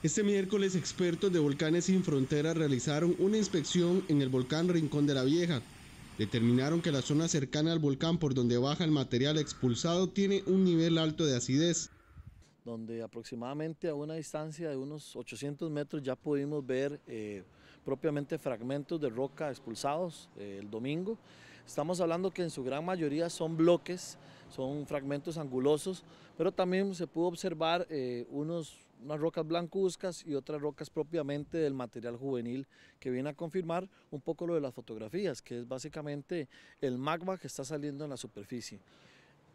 Este miércoles expertos de Volcanes Sin Fronteras realizaron una inspección en el volcán Rincón de la Vieja. Determinaron que la zona cercana al volcán por donde baja el material expulsado tiene un nivel alto de acidez. Donde aproximadamente a una distancia de unos 800 metros ya pudimos ver... Eh, propiamente fragmentos de roca expulsados eh, el domingo. Estamos hablando que en su gran mayoría son bloques, son fragmentos angulosos, pero también se pudo observar eh, unos, unas rocas blancuzcas y otras rocas propiamente del material juvenil que viene a confirmar un poco lo de las fotografías, que es básicamente el magma que está saliendo en la superficie.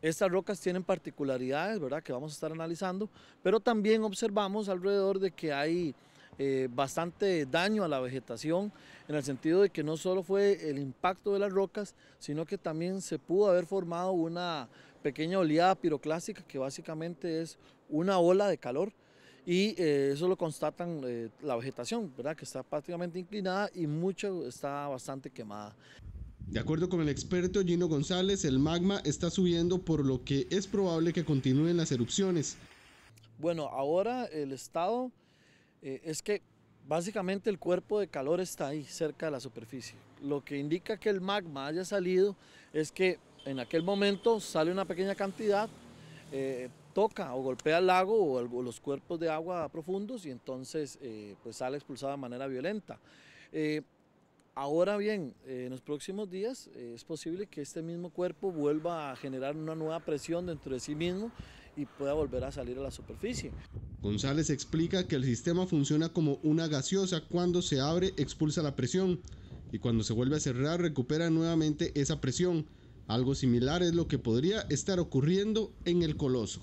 Estas rocas tienen particularidades, ¿verdad?, que vamos a estar analizando, pero también observamos alrededor de que hay eh, bastante daño a la vegetación, en el sentido de que no solo fue el impacto de las rocas, sino que también se pudo haber formado una pequeña oleada piroclástica, que básicamente es una ola de calor, y eh, eso lo constatan eh, la vegetación, ¿verdad? que está prácticamente inclinada y mucho está bastante quemada. De acuerdo con el experto Gino González, el magma está subiendo por lo que es probable que continúen las erupciones. Bueno, ahora el Estado eh, es que básicamente el cuerpo de calor está ahí, cerca de la superficie. Lo que indica que el magma haya salido es que en aquel momento sale una pequeña cantidad, eh, toca o golpea el lago o, los cuerpos de agua profundos y entonces eh, pues sale expulsada de manera violenta. ahora bien, en los próximos días es posible que este mismo cuerpo vuelva a generar una nueva presión dentro de sí mismo y pueda volver a salir a la superficie. González explica que el sistema funciona como una gaseosa, cuando se abre expulsa la presión y cuando se vuelve a cerrar recupera nuevamente esa presión. Algo similar es lo que podría estar ocurriendo en el coloso.